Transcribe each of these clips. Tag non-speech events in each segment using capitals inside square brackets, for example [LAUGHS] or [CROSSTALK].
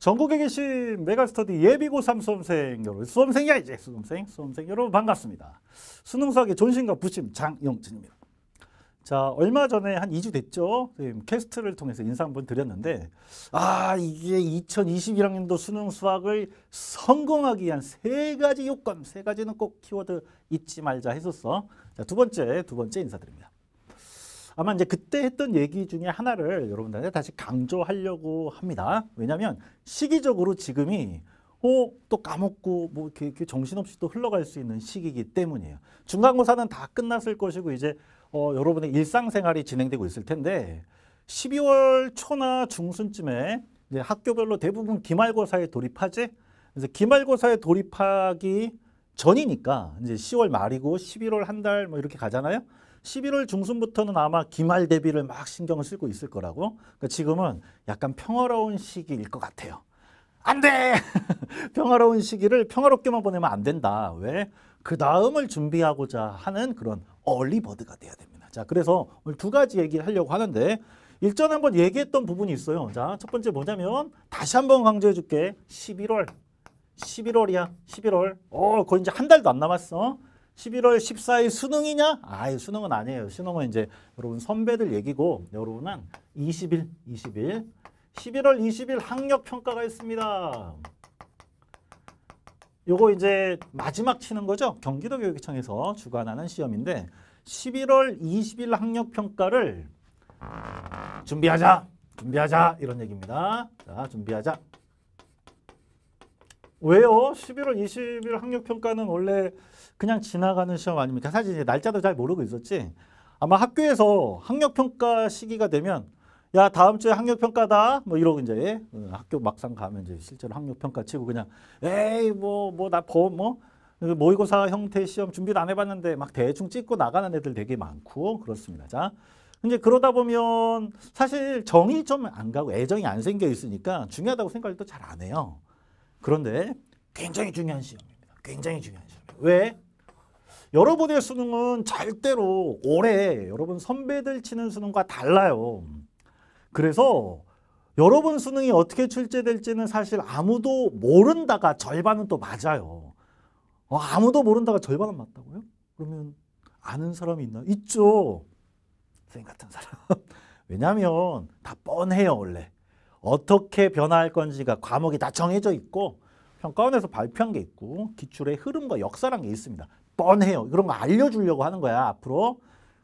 전국에 계신 메가스터디 예비고 삼수험생 여러분, 수험생이야 이제 수험생, 수험생 여러분 반갑습니다. 수능수학의 존심과 부심 장영진입니다. 자, 얼마 전에 한 2주 됐죠? 캐스트를 통해서 인사 한번 드렸는데 아, 이게 2021학년도 수능수학을 성공하기 위한 세 가지 요건, 세 가지는 꼭 키워드 잊지 말자 했었어. 자, 두 번째, 두 번째 인사드립니다. 아마 이제 그때 했던 얘기 중에 하나를 여러분들한테 다시 강조하려고 합니다. 왜냐하면 시기적으로 지금이 어, 또 까먹고 뭐 이렇게, 이렇게 정신없이 또 흘러갈 수 있는 시기이기 때문이에요. 중간고사는 다 끝났을 것이고 이제 어, 여러분의 일상생활이 진행되고 있을 텐데 12월 초나 중순쯤에 이제 학교별로 대부분 기말고사에 돌입하지. 그래서 기말고사에 돌입하기 전이니까 이제 10월 말이고 11월 한 달뭐 이렇게 가잖아요. 11월 중순부터는 아마 기말 대비를 막 신경을 쓰고 있을 거라고 그러니까 지금은 약간 평화로운 시기일 것 같아요. 안 돼! [LAUGHS] 평화로운 시기를 평화롭게만 보내면 안 된다. 왜? 그 다음을 준비하고자 하는 그런 얼리버드가 돼야 됩니다. 자, 그래서 오늘 두 가지 얘기를 하려고 하는데 일전에 한번 얘기했던 부분이 있어요. 자, 첫 번째 뭐냐면 다시 한 번 강조해 줄게. 11월. 11월이야. 11월. 어, 거의 이제 한 달도 안 남았어. 11월 14일 수능이냐? 아예 수능은 아니에요. 수능은 이제 여러분 선배들 얘기고 여러분은 20일, 20일. 11월 20일 학력평가가 있습니다. 요거 이제 마지막 치는 거죠. 경기도 교육청에서 주관하는 시험인데 11월 20일 학력평가를 준비하자, 준비하자 이런 얘기입니다. 자, 준비하자. 왜요? 11월 20일 학력평가는 원래 그냥 지나가는 시험 아닙니까? 사실 이제 날짜도 잘 모르고 있었지. 아마 학교에서 학력평가 시기가 되면 야 다음 주에 학력평가다 뭐 이러고 이제 어, 학교 막상 가면 이제 실제로 학력평가 치고 그냥 에이 뭐 뭐나뭐 뭐, 뭐, 뭐? 그 모의고사 형태 시험 준비도 안 해봤는데 막 대충 찍고 나가는 애들 되게 많고 그렇습니다. 자 이제 그러다 보면 사실 정이 좀 안 가고 애정이 안 생겨 있으니까 중요하다고 생각을 또 잘 안 해요. 그런데 굉장히 중요한 시험입니다. 굉장히 중요한 시험. 왜? 여러분의 수능은 절대로 올해 여러분 선배들 치는 수능과 달라요. 그래서 여러분 수능이 어떻게 출제될지는 사실 아무도 모른다가 절반은 또 맞아요. 어, 아무도 모른다가 절반은 맞다고요? 그러면 아는 사람이 있나? 있죠. 선생님 같은 사람. [LAUGHS] 왜냐하면 다 뻔해요 원래. 어떻게 변화할 건지가 과목이 다 정해져 있고 평가원에서 발표한 게 있고 기출의 흐름과 역사란 게 있습니다. 뻔해요. 이런 거 알려주려고 하는 거야 앞으로.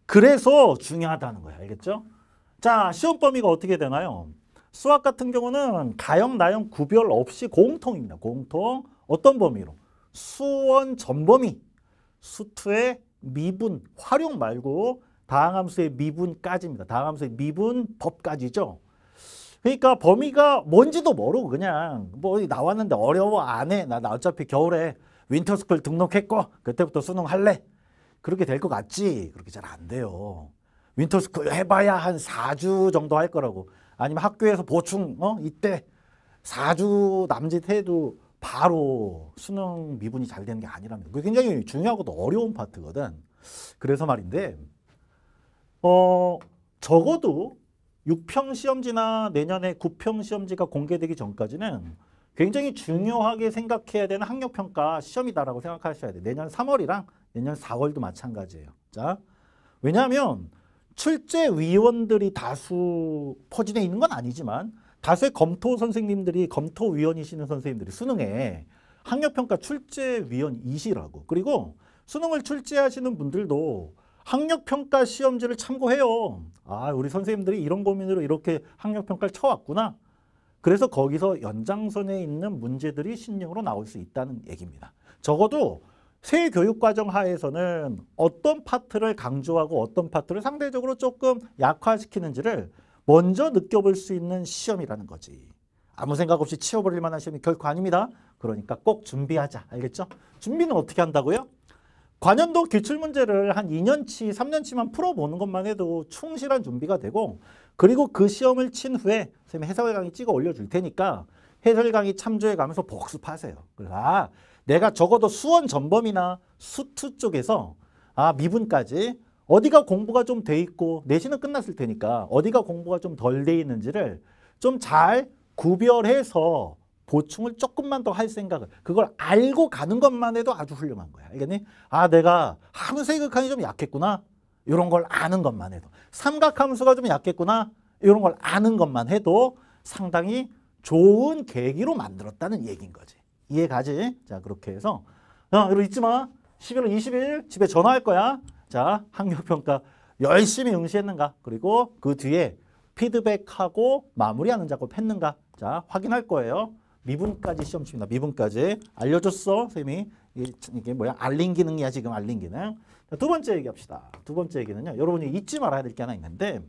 그래서 중요하다는 거야 알겠죠? 자 시험 범위가 어떻게 되나요? 수학 같은 경우는 가형, 나형 구별 없이 공통입니다. 공통 어떤 범위로? 수원 전범위, 수투의 미분, 활용 말고 다항함수의 미분까지입니다. 다항함수의 미분법까지죠. 그러니까 범위가 뭔지도 모르고 그냥 뭐 나왔는데 어려워 안 해. 나, 나 어차피 겨울에 윈터스쿨 등록했고 그때부터 수능 할래. 그렇게 될 것 같지. 그렇게 잘 안 돼요. 윈터스쿨 해봐야 한 4주 정도 할 거라고. 아니면 학교에서 보충 어 이때 4주 남짓 해도 바로 수능 미분이 잘 되는 게아니라면 그게 굉장히 중요하고도 어려운 파트거든. 그래서 말인데 어 적어도 6평 시험지나 내년에 9평 시험지가 공개되기 전까지는 굉장히 중요하게 생각해야 되는 학력평가 시험이다라고 생각하셔야 돼요. 내년 3월이랑 내년 4월도 마찬가지예요. 자, 왜냐하면 출제 위원들이 다수 퍼진해 있는 건 아니지만 다수의 검토 선생님들이 검토위원이시는 선생님들이 수능에 학력평가 출제위원이시라고 그리고 수능을 출제하시는 분들도 학력평가 시험지를 참고해요. 아, 우리 선생님들이 이런 고민으로 이렇게 학력평가를 쳐왔구나. 그래서 거기서 연장선에 있는 문제들이 신용으로 나올 수 있다는 얘기입니다. 적어도 새 교육과정 하에서는 어떤 파트를 강조하고 어떤 파트를 상대적으로 조금 약화시키는지를 먼저 느껴볼 수 있는 시험이라는 거지. 아무 생각 없이 치워버릴 만한 시험이 결코 아닙니다. 그러니까 꼭 준비하자. 알겠죠? 준비는 어떻게 한다고요? 관연도 기출 문제를 한 2년치, 3년치만 풀어보는 것만 해도 충실한 준비가 되고 그리고 그 시험을 친 후에 선생님 해설 강의 찍어 올려줄 테니까 해설 강의 참조해 가면서 복습하세요. 그래서 아, 내가 적어도 수원 전범이나 수투 쪽에서 아, 미분까지 어디가 공부가 좀 돼 있고 내신은 끝났을 테니까 어디가 공부가 좀 덜 돼 있는지를 좀 잘 구별해서 보충을 조금만 더 할 생각을 그걸 알고 가는 것만 해도 아주 훌륭한 거야. 알겠니? 아 내가 함수극한이좀 약했구나. 이런 걸 아는 것만 해도 삼각함수가 좀 약했구나. 이런 걸 아는 것만 해도 상당히 좋은 계기로 만들었다는 얘기인 거지. 이해 가지? 자 그렇게 해서 야이러 잊지 마. 11월 20일 집에 전화할 거야. 자 학력평가 열심히 응시했는가 그리고 그 뒤에 피드백하고 마무리하는 작업 했는가 자 확인할 거예요. 미분까지 시험 칩니다. 미분까지. 알려줬어, 쌤이. 이게 뭐야? 알린 기능이야, 지금 알린 기능. 자, 두 번째 얘기합시다. 두 번째 얘기는요. 여러분이 잊지 말아야 될 게 하나 있는데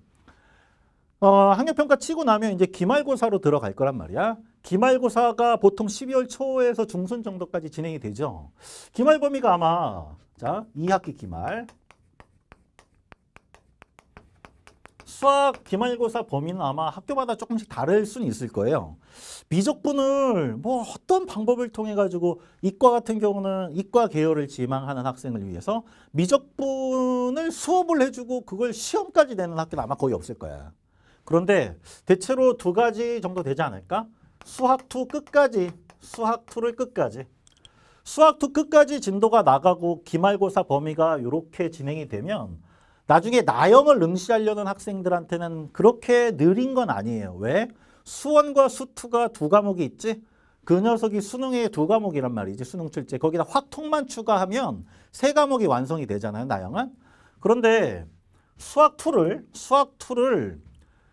어, 학력평가 치고 나면 이제 기말고사로 들어갈 거란 말이야. 기말고사가 보통 12월 초에서 중순 정도까지 진행이 되죠. 기말 범위가 아마 자 2학기 기말 수학 기말고사 범위는 아마 학교마다 조금씩 다를 수는 있을 거예요. 미적분을 뭐 어떤 방법을 통해 가지고 이과 같은 경우는 이과 계열을 지망하는 학생을 위해서 미적분을 수업을 해주고 그걸 시험까지 내는 학교는 아마 거의 없을 거야. 그런데 대체로 두 가지 정도 되지 않을까? 수학2 끝까지, 수학2를 끝까지. 수학2 끝까지 진도가 나가고 기말고사 범위가 이렇게 진행이 되면 나중에 나영을 응시하려는 학생들한테는 그렇게 느린 건 아니에요. 왜? 수원과 수투가 두 과목이 있지? 그 녀석이 수능의 두 과목이란 말이지 수능 출제 거기다 확통만 추가하면 세 과목이 완성이 되잖아요 나영은 그런데 수학 2를 수학 2를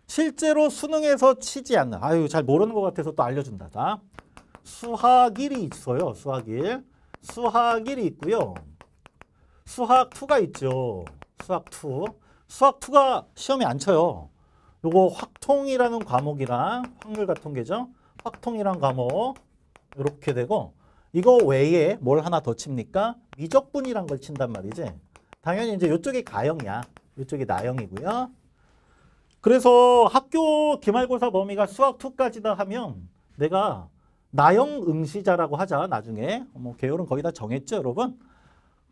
실제로 수능에서 치지 않는 아유 잘 모르는 것 같아서 또 알려준다 다 수학 1이 있어요 수학 1 수학 1이 있고요 수학 2가 있죠 수학2. 수학2가 시험에 안 쳐요. 요거 확통이라는 과목이랑 확률 같은 게죠. 확통이란 과목 이렇게 되고 이거 외에 뭘 하나 더 칩니까? 미적분이란 걸 친단 말이지. 당연히 이제 이쪽이 가형이야. 이쪽이 나형이고요. 그래서 학교 기말고사 범위가 수학2까지다 하면 내가 나형 응시자라고 하자 나중에 뭐 계열은 거의 다 정했죠 여러분?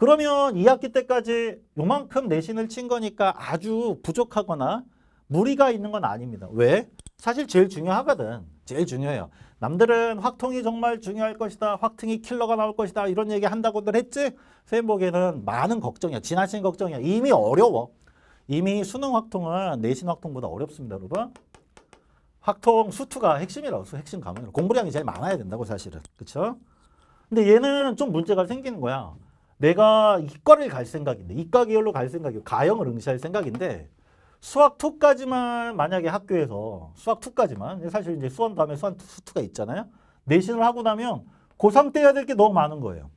그러면 2학기 때까지 요만큼 내신을 친 거니까 아주 부족하거나 무리가 있는 건 아닙니다. 왜? 사실 제일 중요하거든. 제일 중요해요. 남들은 확통이 정말 중요할 것이다. 확통이 킬러가 나올 것이다. 이런 얘기 한다고들 했지? 선생 보기에는 많은 걱정이야. 지나친 걱정이야. 이미 어려워. 이미 수능 확통은 내신 확통보다 어렵습니다. 여러분. 확통 수투가 핵심이라고 핵심 과목이라 공부량이 제일 많아야 된다고 사실은. 그렇죠? 근데 얘는 좀 문제가 생기는 거야. 내가 이과를 갈 생각인데 이과 계열로 갈 생각이고 가형을 응시할 생각인데 수학 2까지만 만약에 학교에서 수학 2까지만 사실 이제 수원 다음에 수원 2가 있잖아요. 내신을 하고 나면 고3 때 해야 될 게 너무 많은 거예요.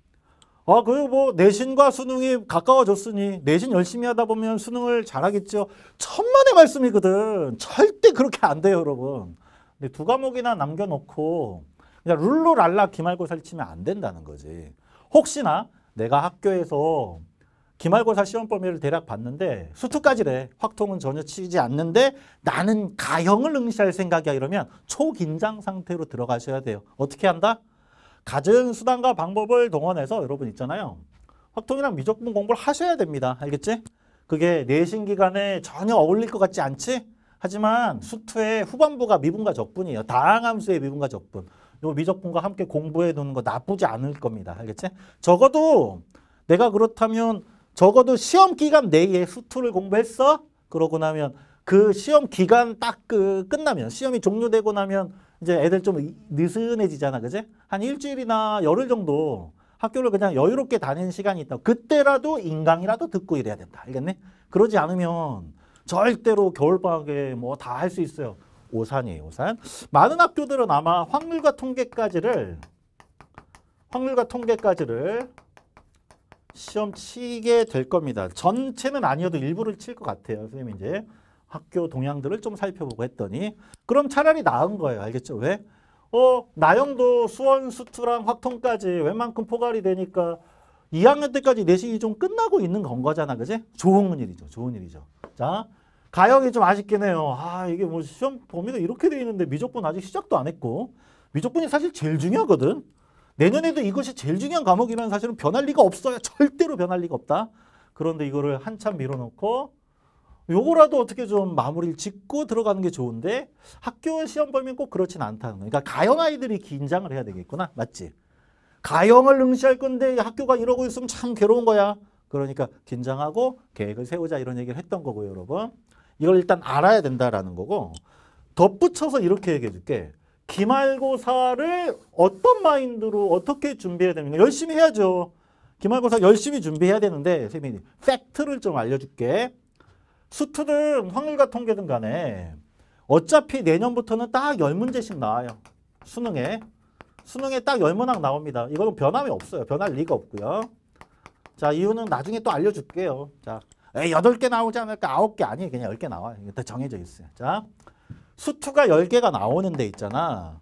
아, 그리고 뭐 내신과 수능이 가까워졌으니 내신 열심히 하다 보면 수능을 잘하겠죠. 천만의 말씀이거든. 절대 그렇게 안 돼요, 여러분. 근데 두 과목이나 남겨놓고 그냥 룰루랄라 기말고사를 치면 안 된다는 거지. 혹시나 내가 학교에서 기말고사 시험 범위를 대략 봤는데 수투까지래. 확통은 전혀 치지 않는데 나는 가형을 응시할 생각이야 이러면 초긴장 상태로 들어가셔야 돼요. 어떻게 한다? 가진 수단과 방법을 동원해서 여러분 있잖아요. 확통이랑 미적분 공부를 하셔야 됩니다. 알겠지? 그게 내신 기간에 전혀 어울릴 것 같지 않지? 하지만 수투의 후반부가 미분과 적분이에요. 다항함수의 미분과 적분. 요 미적분과 함께 공부해 두는 거 나쁘지 않을 겁니다. 알겠지? 적어도 내가 그렇다면 적어도 시험 기간 내에 수투를 공부했어? 그러고 나면 그 시험 기간 딱그 끝나면 시험이 종료되고 나면 이제 애들 좀 느슨해지잖아. 그지? 한 일주일이나 열흘 정도 학교를 그냥 여유롭게 다니는 시간이 있다. 그때라도 인강이라도 듣고 이래야 된다. 알겠네? 그러지 않으면 절대로 겨울방학에 뭐 다 할 수 있어요. 오산이에요. 오산. 많은 학교들은 아마 확률과 통계까지를 확률과 통계까지를 시험 치게 될 겁니다. 전체는 아니어도 일부를 칠 것 같아요. 선생님이 제 학교 동향들을 좀 살펴보고 했더니 그럼 차라리 나은 거예요. 알겠죠? 왜? 어 나영도 수원 수투랑 확통까지 웬만큼 포괄이 되니까 2학년 때까지 내신이 좀 끝나고 있는 건 거잖아. 그지? 좋은 일이죠. 좋은 일이죠. 자 가영이 좀 아쉽긴 해요. 아 이게 뭐 시험 범위가 이렇게 돼 있는데 미적분 아직 시작도 안 했고 미적분이 사실 제일 중요하거든. 내년에도 이것이 제일 중요한 과목이라는 사실은 변할 리가 없어요. 절대로 변할 리가 없다. 그런데 이거를 한참 밀어놓고 요거라도 어떻게 좀 마무리를 짓고 들어가는 게 좋은데 학교 시험 범위는 꼭 그렇진 않다는 거 그러니까 가형 아이들이 긴장을 해야 되겠구나. 맞지? 가형을 응시할 건데 학교가 이러고 있으면 참 괴로운 거야. 그러니까 긴장하고 계획을 세우자 이런 얘기를 했던 거고요, 여러분. 이걸 일단 알아야 된다라는 거고 덧붙여서 이렇게 얘기해 줄게. 기말고사를 어떤 마인드로 어떻게 준비해야 되는가. 열심히 해야죠. 기말고사 열심히 준비해야 되는데 선생님 팩트를 좀 알려줄게. 수트든 확률과 통계든 간에 어차피 내년부터는 딱 열문제씩 나와요. 수능에. 수능에 딱 열문항 나옵니다. 이거는 변함이 없어요. 변할 리가 없고요. 자, 이유는 나중에 또 알려줄게요. 자, 에 예, 8개 나오지 않을까? 9개 아니에요. 그냥 10개 나와요. 이게 다 정해져 있어요. 자, 수투가 10개가 나오는 데 있잖아.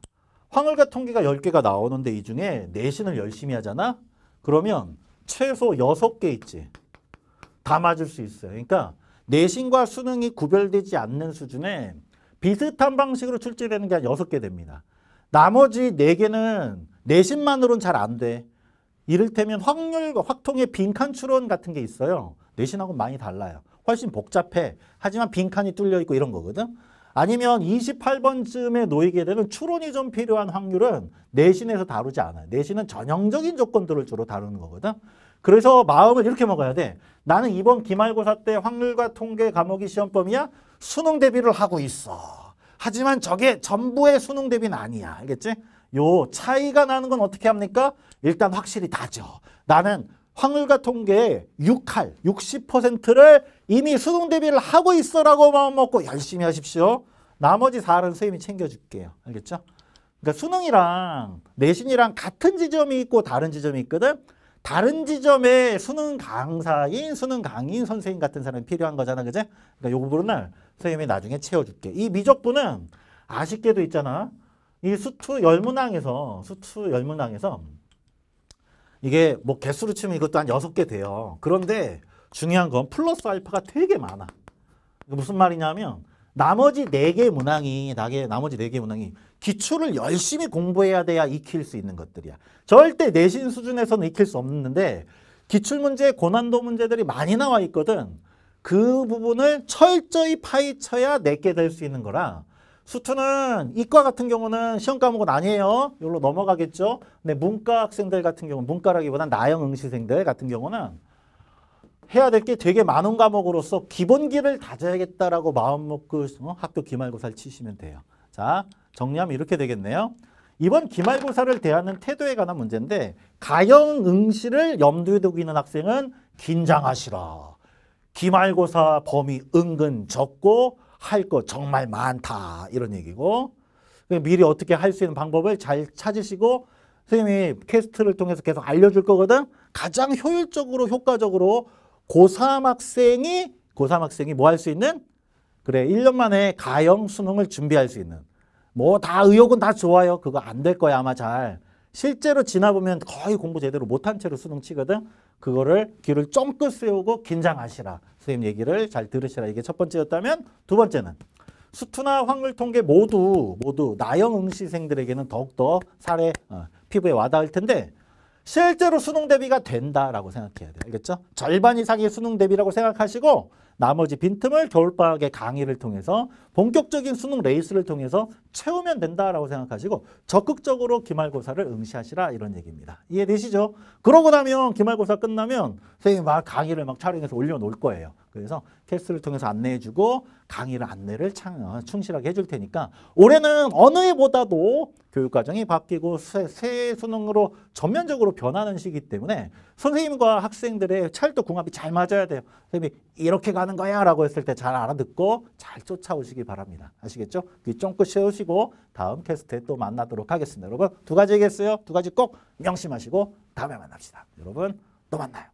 황을과 통계가 10개가 나오는데 이 중에 내신을 열심히 하잖아. 그러면 최소 6개 있지. 다 맞을 수 있어요. 그러니까 내신과 수능이 구별되지 않는 수준에 비슷한 방식으로 출제되는 게한 6개 됩니다. 나머지 4개는 내신만으로는 잘 안 돼. 이를테면 확률과 확통의 빈칸 추론 같은 게 있어요. 내신하고 많이 달라요. 훨씬 복잡해. 하지만 빈칸이 뚫려 있고 이런 거거든. 아니면 28번쯤에 놓이게 되는 추론이 좀 필요한 확률은 내신에서 다루지 않아요. 내신은 전형적인 조건들을 주로 다루는 거거든. 그래서 마음을 이렇게 먹어야 돼. 나는 이번 기말고사 때 확률과 통계 과목이 시험범위야? 수능 대비를 하고 있어. 하지만 저게 전부의 수능 대비는 아니야. 알겠지? 요 차이가 나는 건 어떻게 합니까? 일단 확실히 다죠. 나는 황을가 통계 6할 60%를 이미 수능 대비를 하고 있어라고 마음먹고 열심히 하십시오. 나머지 4할은 선생님이 챙겨줄게요. 알겠죠? 그러니까 수능이랑 내신이랑 같은 지점이 있고 다른 지점이 있거든. 다른 지점에 수능 강사인 수능 강인 선생님 같은 사람이 필요한 거잖아. 그제? 그러니까 요 부분을 선생님이 나중에 채워줄게. 이 미적분은 아쉽게도 있잖아. 이 수투 열문항에서 수투 열문항에서 이게 뭐 개수로 치면 이것도 한 6개 돼요. 그런데 중요한 건 플러스 알파가 되게 많아. 무슨 말이냐면 나머지 4개 문항이 나게 나머지 4개 문항이 기초를 열심히 공부해야 돼야 익힐 수 있는 것들이야. 절대 내신 수준에서는 익힐 수 없는데 기출문제, 고난도 문제들이 많이 나와 있거든. 그 부분을 철저히 파헤쳐야 내게 네 될수 있는 거라 수투는 이과 같은 경우는 시험 과목은 아니에요. 여기로 넘어가겠죠. 근데 문과 학생들 같은 경우 문과라기보단 나영 응시생들 같은 경우는 해야 될 게 되게 많은 과목으로서 기본기를 다져야겠다라고 마음 먹고 어? 학교 기말고사를 치시면 돼요. 자, 정리하면 이렇게 되겠네요. 이번 기말고사를 대하는 태도에 관한 문제인데 가형 응시를 염두에 두고 있는 학생은 긴장하시라. 기말고사 범위 은근 적고 할거 정말 많다 이런 얘기고 그러니까 미리 어떻게 할 수 있는 방법을 잘 찾으시고 선생님이 캐스트를 통해서 계속 알려줄 거거든 가장 효율적으로 효과적으로 고3 학생이 고3 학생이 뭐 할 수 있는 그래 1년 만에 가형 수능을 준비할 수 있는 뭐 다 의욕은 다 좋아요 그거 안 될 거야 아마 잘 실제로 지나보면 거의 공부 제대로 못한 채로 수능 치거든 그거를 귀를 쫑긋 세우고 긴장하시라 선생님 얘기를 잘 들으시라. 이게 첫 번째였다면 두 번째는 수투나 황률 통계 모두 모두 나영 응시생들에게는 더욱더 살해 어, 피부에 와닿을 텐데 실제로 수능 대비가 된다라고 생각해야 돼요. 알겠죠? 절반 이상이 수능 대비라고 생각하시고 나머지 빈틈을 겨울방학의 강의를 통해서 본격적인 수능 레이스를 통해서 채우면 된다라고 생각하시고 적극적으로 기말고사를 응시하시라 이런 얘기입니다. 이해되시죠? 그러고 나면 기말고사 끝나면 선생님막 강의를 막 촬영해서 올려놓을 거예요. 그래서 텍스트를 통해서 안내해주고 강의를 안내를 어, 충실하게 해줄 테니까 올해는 어느 해보다도 교육과정이 바뀌고 새, 새 수능으로 전면적으로 변하는 시기 때문에 선생님과 학생들의 찰도 궁합이 잘 맞아야 돼요. 선생님이 렇게 가는 거야 라고 했을 때 잘 알아듣고 잘 쫓아오시기 바랍니다. 아시겠죠? 귀 쫑긋 세우시고 다음 캐스트에 또 만나도록 하겠습니다. 여러분 두 가지 얘기했어요. 두 가지 꼭 명심하시고 다음에 만납시다. 여러분 또 만나요.